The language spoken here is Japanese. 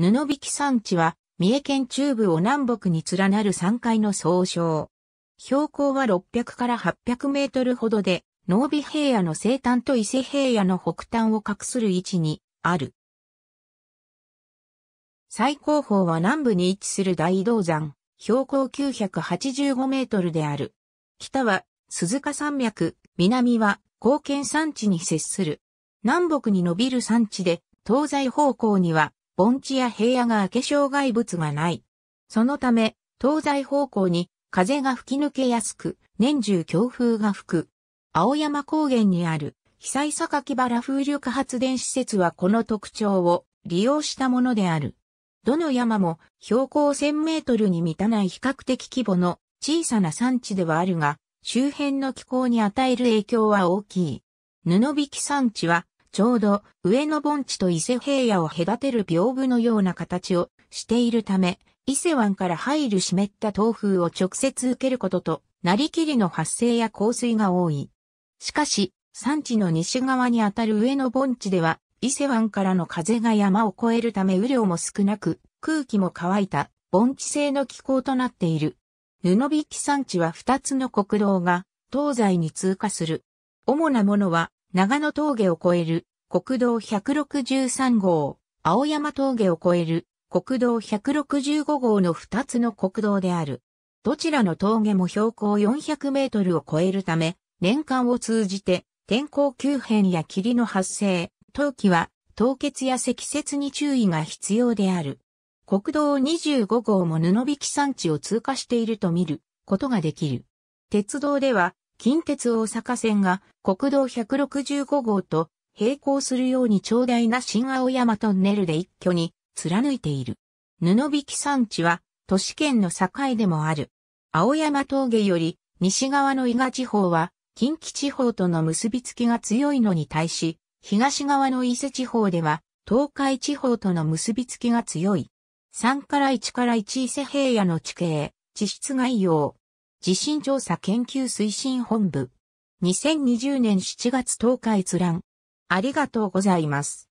布引山地は、三重県中部を南北に連なる山階の総称。標高は600から800メートルほどで、濃尾平野の西端と伊勢平野の北端を隠する位置にある。最高峰は南部に位置する大道山、標高985メートルである。北は鈴鹿山脈、南は高献山地に接する。南北に伸びる山地で、東西方向には盆地や平野が明け障害物がない。そのため、東西方向に風が吹き抜けやすく、年中強風が吹く。青山高原にある、被災榊原風力発電施設はこの特徴を利用したものである。どの山も標高1000メートルに満たない比較的規模の小さな産地ではあるが、周辺の気候に与える影響は大きい。布引山地はちょうど上野盆地と伊勢平野を隔てる屏風のような形をしているため、伊勢湾から入る湿った東風を直接受けることと、なりきりの発生や降水が多い。しかし、山地の西側にあたる上野盆地では、伊勢湾からの風が山を越えるため雨量も少なく、空気も乾いた盆地性の気候となっている。布引山地は2つの国道が東西に通過する。主なものは長野峠を越える国道163号、青山峠を越える国道165号の2つの国道である。どちらの峠も標高400メートルを超えるため、年間を通じて天候急変や霧の発生、冬季は凍結や積雪に注意が必要である。国道25号も布引山地を通過していると見ることができる。鉄道では近鉄大阪線が国道165号と並行するように長大な新青山トンネルで一挙に貫いている。布引山地は都市圏の境でもある。青山峠より西側の伊賀地方は近畿地方との結びつきが強いのに対し、東側の伊勢地方では東海地方との結びつきが強い。3から1から1伊勢平野の地形、地質概要、地震調査研究推進本部。2020年7月10日閲覧。ありがとうございます。